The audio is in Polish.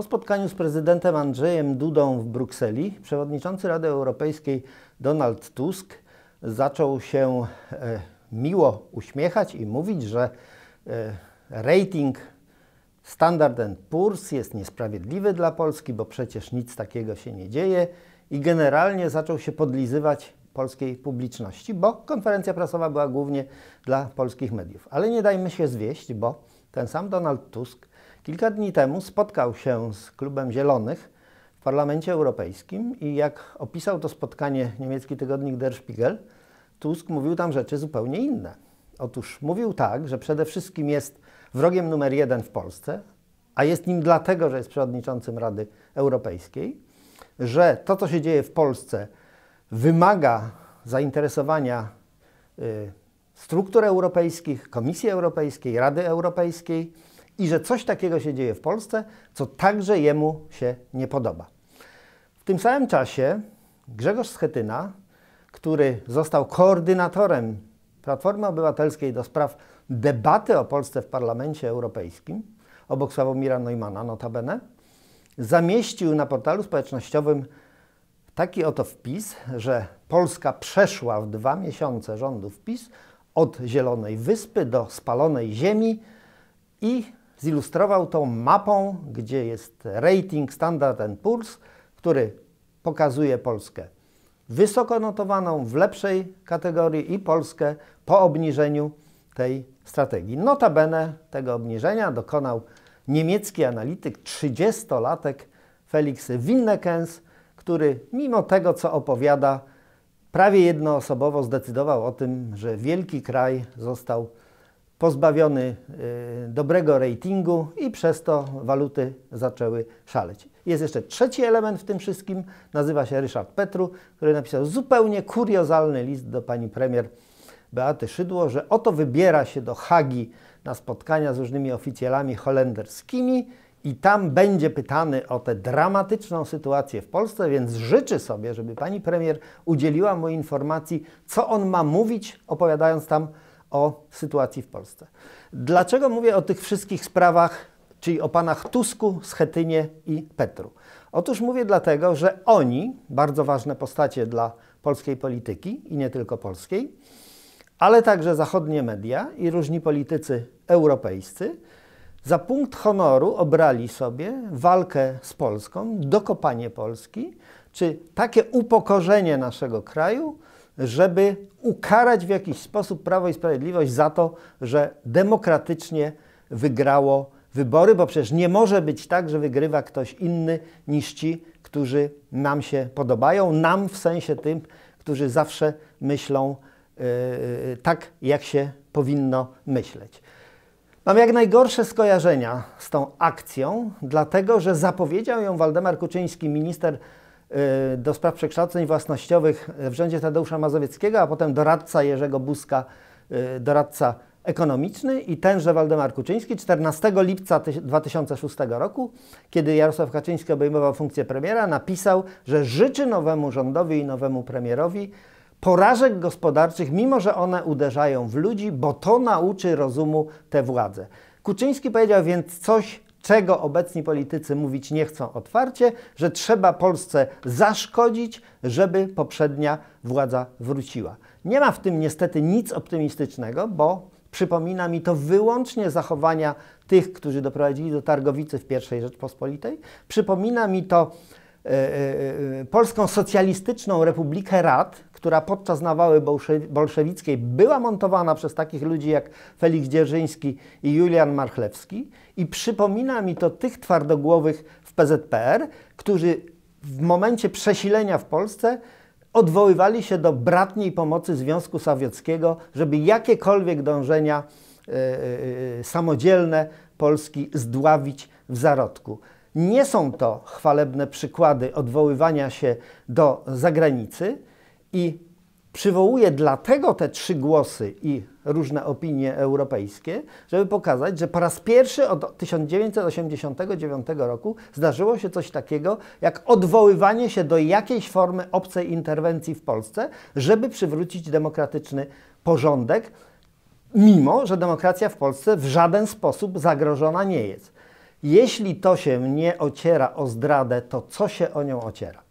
Po spotkaniu z prezydentem Andrzejem Dudą w Brukseli przewodniczący Rady Europejskiej Donald Tusk zaczął się e, miło uśmiechać i mówić, że e, rating Standard Poor's jest niesprawiedliwy dla Polski, bo przecież nic takiego się nie dzieje i generalnie zaczął się podlizywać polskiej publiczności, bo konferencja prasowa była głównie dla polskich mediów. Ale nie dajmy się zwieść, bo ten sam Donald Tusk kilka dni temu spotkał się z Klubem Zielonych w Parlamencie Europejskim i jak opisał to spotkanie niemiecki tygodnik Der Spiegel, Tusk mówił tam rzeczy zupełnie inne. Otóż mówił tak, że przede wszystkim jest wrogiem numer jeden w Polsce, a jest nim dlatego, że jest przewodniczącym Rady Europejskiej, że to, co się dzieje w Polsce, wymaga zainteresowania y, struktur europejskich, Komisji Europejskiej, Rady Europejskiej i że coś takiego się dzieje w Polsce, co także jemu się nie podoba. W tym samym czasie Grzegorz Schetyna, który został koordynatorem Platformy Obywatelskiej do spraw debaty o Polsce w Parlamencie Europejskim, obok Sławomira Neumana notabene, zamieścił na portalu społecznościowym taki oto wpis, że Polska przeszła w dwa miesiące rządów PiS od Zielonej Wyspy do spalonej Ziemi i zilustrował tą mapą, gdzie jest rating Standard Poor's, który pokazuje Polskę wysoko notowaną w lepszej kategorii i Polskę po obniżeniu tej strategii. Notabene tego obniżenia dokonał niemiecki analityk 30-latek Felix Winnekens, który mimo tego, co opowiada, prawie jednoosobowo zdecydował o tym, że wielki kraj został pozbawiony y, dobrego ratingu i przez to waluty zaczęły szaleć. Jest jeszcze trzeci element w tym wszystkim, nazywa się Ryszard Petru, który napisał zupełnie kuriozalny list do pani premier Beaty Szydło, że oto wybiera się do Hagi na spotkania z różnymi oficjalami holenderskimi i tam będzie pytany o tę dramatyczną sytuację w Polsce, więc życzy sobie, żeby pani premier udzieliła mu informacji, co on ma mówić, opowiadając tam o sytuacji w Polsce. Dlaczego mówię o tych wszystkich sprawach, czyli o panach Tusku, Schetynie i Petru? Otóż mówię dlatego, że oni, bardzo ważne postacie dla polskiej polityki i nie tylko polskiej, ale także zachodnie media i różni politycy europejscy, za punkt honoru obrali sobie walkę z Polską, dokopanie Polski, czy takie upokorzenie naszego kraju, żeby ukarać w jakiś sposób Prawo i Sprawiedliwość za to, że demokratycznie wygrało wybory, bo przecież nie może być tak, że wygrywa ktoś inny niż ci, którzy nam się podobają, nam w sensie tym, którzy zawsze myślą yy, tak, jak się powinno myśleć. Mam jak najgorsze skojarzenia z tą akcją, dlatego że zapowiedział ją Waldemar Kuczyński, minister y, do spraw przekształceń własnościowych w rządzie Tadeusza Mazowieckiego, a potem doradca Jerzego Buzka, y, doradca ekonomiczny i tenże Waldemar Kuczyński 14 lipca 2006 roku, kiedy Jarosław Kaczyński obejmował funkcję premiera, napisał, że życzy nowemu rządowi i nowemu premierowi porażek gospodarczych, mimo że one uderzają w ludzi, bo to nauczy rozumu te władze. Kuczyński powiedział więc coś, czego obecni politycy mówić nie chcą otwarcie, że trzeba Polsce zaszkodzić, żeby poprzednia władza wróciła. Nie ma w tym niestety nic optymistycznego, bo przypomina mi to wyłącznie zachowania tych, którzy doprowadzili do targowicy w I Rzeczpospolitej. Przypomina mi to e, e, e, Polską Socjalistyczną Republikę Rad, która podczas nawały bolszewickiej była montowana przez takich ludzi jak Felix Dzierżyński i Julian Marchlewski i przypomina mi to tych twardogłowych w PZPR, którzy w momencie przesilenia w Polsce odwoływali się do bratniej pomocy Związku Sowieckiego, żeby jakiekolwiek dążenia yy, samodzielne Polski zdławić w zarodku. Nie są to chwalebne przykłady odwoływania się do zagranicy, i przywołuje dlatego te trzy głosy i różne opinie europejskie, żeby pokazać, że po raz pierwszy od 1989 roku zdarzyło się coś takiego, jak odwoływanie się do jakiejś formy obcej interwencji w Polsce, żeby przywrócić demokratyczny porządek, mimo że demokracja w Polsce w żaden sposób zagrożona nie jest. Jeśli to się nie ociera o zdradę, to co się o nią ociera?